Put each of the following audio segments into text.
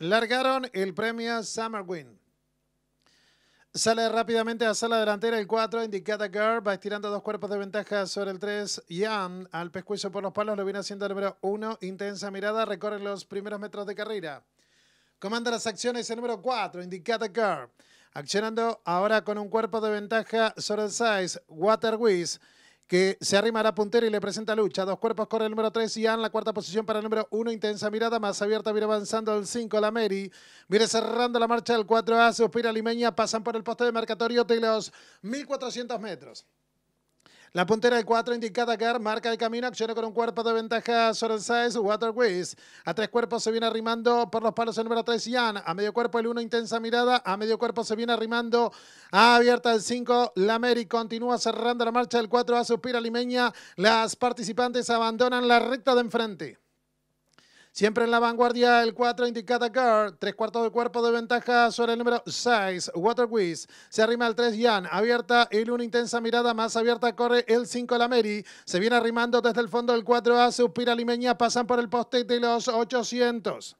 Largaron el premio Summer Win. Sale rápidamente a sala delantera el 4, Indicata Girl, va estirando dos cuerpos de ventaja sobre el 3, Jan, al pescuezo por los palos, lo viene haciendo el número 1, intensa mirada, recorre los primeros metros de carrera. Comanda las acciones el número 4, Indicata Girl, accionando ahora con un cuerpo de ventaja sobre el 6, Whiz que se arrimará puntero y le presenta lucha. Dos cuerpos corre el número 3, en la cuarta posición para el número 1, intensa mirada, más abierta, viene avanzando el 5, la Mary, viene cerrando la marcha del 4A, suspira Limeña, pasan por el poste de marcatorio de los 1400 metros. La puntera de 4 indicada que marca el camino, acciona con un cuerpo de ventaja sobre size. Waterways. A tres cuerpos se viene arrimando por los palos el número 3, Jan. A medio cuerpo el 1, intensa mirada. A medio cuerpo se viene arrimando. A abierta el 5, Lameri. Continúa cerrando la marcha del 4, a suspira Limeña. Las participantes abandonan la recta de enfrente. Siempre en la vanguardia, el 4 indicada Gar, tres cuartos de cuerpo de ventaja sobre el número 6, Waterwiss. Se arrima el 3, Jan. Abierta y una intensa mirada, más abierta corre el 5, la Mary. Se viene arrimando desde el fondo el 4A, Suspira Limeña, pasan por el poste de los 800.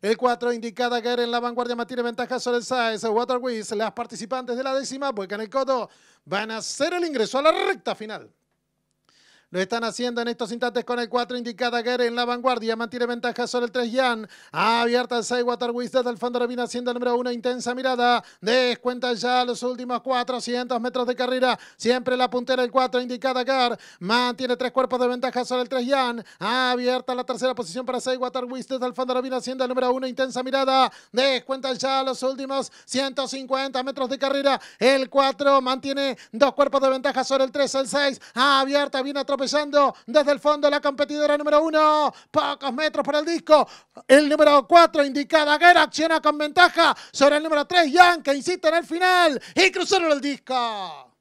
El 4 indicada Gar, en la vanguardia mantiene ventaja sobre el water Waterwiss. Las participantes de la décima en el codo. Van a hacer el ingreso a la recta final. Lo están haciendo en estos instantes con el 4 indicada Gar en la vanguardia. Mantiene ventaja sobre el 3 Jan. Abierta el 6 Waterwist desde el fondo. haciendo el número 1. Intensa mirada. Descuenta ya los últimos 400 metros de carrera. Siempre la puntera el 4 indicada Gar, Mantiene tres cuerpos de ventaja sobre el 3 Jan. Abierta la tercera posición para 6 Waterwist desde el fondo. haciendo el número 1. Intensa mirada. Descuenta ya los últimos 150 metros de carrera. El 4 mantiene dos cuerpos de ventaja sobre el 3. El 6 abierta. Viene tropezar. Empezando desde el fondo la competidora número uno. Pocos metros para el disco. El número 4, indicada Guerra, acciona con ventaja sobre el número 3, Jan, que insiste en el final. Y cruzaron el disco.